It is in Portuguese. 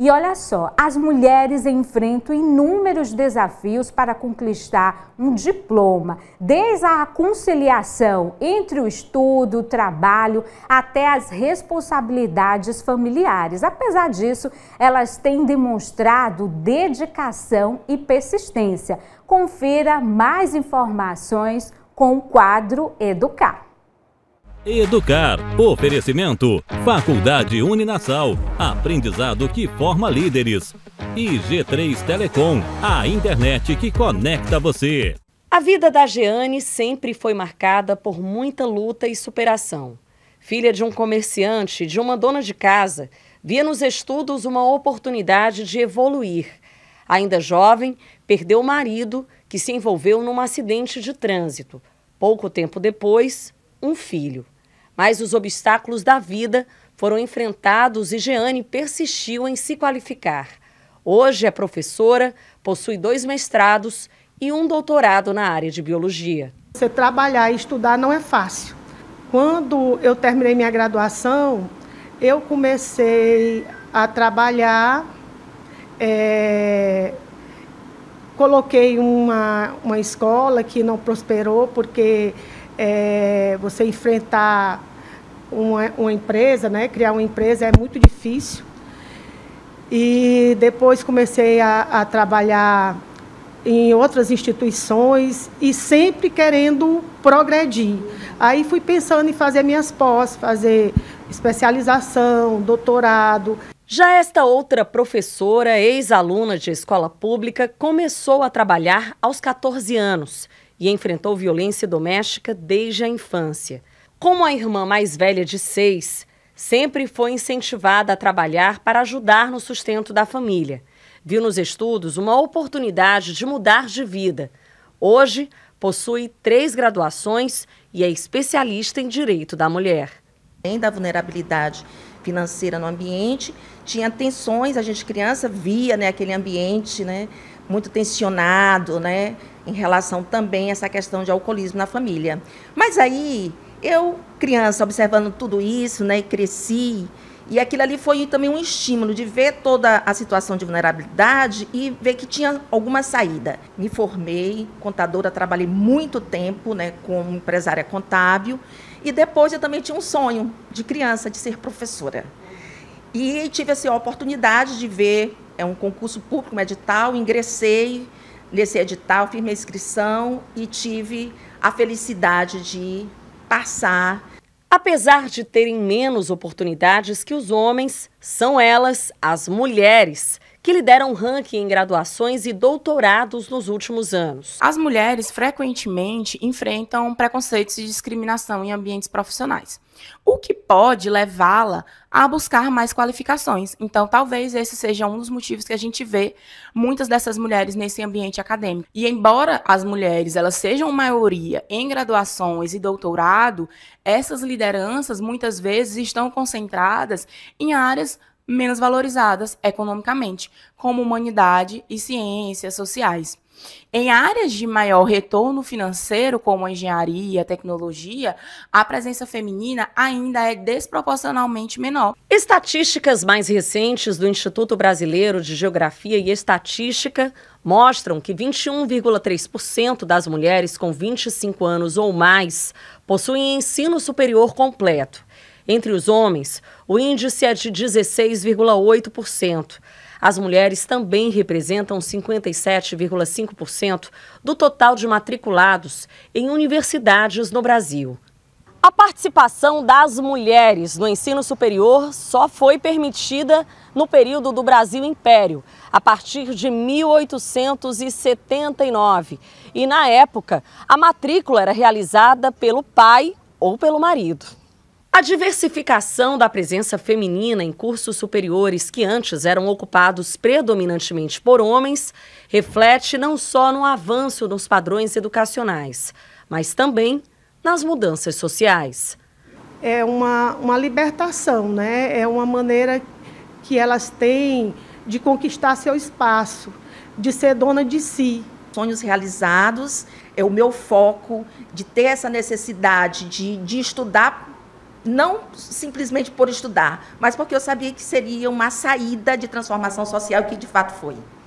E olha só, as mulheres enfrentam inúmeros desafios para conquistar um diploma, desde a conciliação entre o estudo, o trabalho, até as responsabilidades familiares. Apesar disso, elas têm demonstrado dedicação e persistência. Confira mais informações com o quadro Educar. Educar. Oferecimento. Faculdade Uninassal. Aprendizado que forma líderes. E G3 Telecom. A internet que conecta você. A vida da Jeane sempre foi marcada por muita luta e superação. Filha de um comerciante, de uma dona de casa, via nos estudos uma oportunidade de evoluir. Ainda jovem, perdeu o marido, que se envolveu num acidente de trânsito. Pouco tempo depois, um filho mas os obstáculos da vida foram enfrentados e Jeane persistiu em se qualificar. Hoje é professora, possui dois mestrados e um doutorado na área de biologia. Você trabalhar e estudar não é fácil. Quando eu terminei minha graduação, eu comecei a trabalhar, é, coloquei uma, uma escola que não prosperou porque é, você enfrentar uma, uma, empresa, né? criar uma empresa é muito difícil. E depois comecei a, a trabalhar em outras instituições e sempre querendo progredir. Aí fui pensando em fazer minhas pós, fazer especialização, doutorado. Já esta outra professora, ex-aluna de escola pública, começou a trabalhar aos 14 anos e enfrentou violência doméstica desde a infância. Como a irmã mais velha de seis, sempre foi incentivada a trabalhar para ajudar no sustento da família. Viu nos estudos uma oportunidade de mudar de vida. Hoje, possui três graduações e é especialista em direito da mulher da vulnerabilidade financeira no ambiente, tinha tensões, a gente criança via né, aquele ambiente né, muito tensionado, né, em relação também a essa questão de alcoolismo na família. Mas aí, eu, criança, observando tudo isso, né, cresci, e aquilo ali foi também um estímulo de ver toda a situação de vulnerabilidade e ver que tinha alguma saída. Me formei contadora, trabalhei muito tempo né, como empresária contábil, e depois eu também tinha um sonho de criança, de ser professora. E tive assim, a oportunidade de ver é um concurso público, um edital, ingressei nesse edital, fiz minha inscrição e tive a felicidade de passar. Apesar de terem menos oportunidades que os homens, são elas, as mulheres, que lideram ranking em graduações e doutorados nos últimos anos. As mulheres frequentemente enfrentam preconceitos e discriminação em ambientes profissionais, o que pode levá-la a buscar mais qualificações. Então, talvez esse seja um dos motivos que a gente vê muitas dessas mulheres nesse ambiente acadêmico. E embora as mulheres elas sejam maioria em graduações e doutorado, essas lideranças muitas vezes estão concentradas em áreas menos valorizadas economicamente, como humanidade e ciências sociais. Em áreas de maior retorno financeiro, como a engenharia, a tecnologia, a presença feminina ainda é desproporcionalmente menor. Estatísticas mais recentes do Instituto Brasileiro de Geografia e Estatística mostram que 21,3% das mulheres com 25 anos ou mais possuem ensino superior completo. Entre os homens, o índice é de 16,8%. As mulheres também representam 57,5% do total de matriculados em universidades no Brasil. A participação das mulheres no ensino superior só foi permitida no período do Brasil Império, a partir de 1879. E na época, a matrícula era realizada pelo pai ou pelo marido. A diversificação da presença feminina em cursos superiores que antes eram ocupados predominantemente por homens reflete não só no avanço dos padrões educacionais, mas também nas mudanças sociais. É uma, uma libertação, né? é uma maneira que elas têm de conquistar seu espaço, de ser dona de si. Sonhos realizados é o meu foco de ter essa necessidade de, de estudar não simplesmente por estudar, mas porque eu sabia que seria uma saída de transformação social, que de fato foi.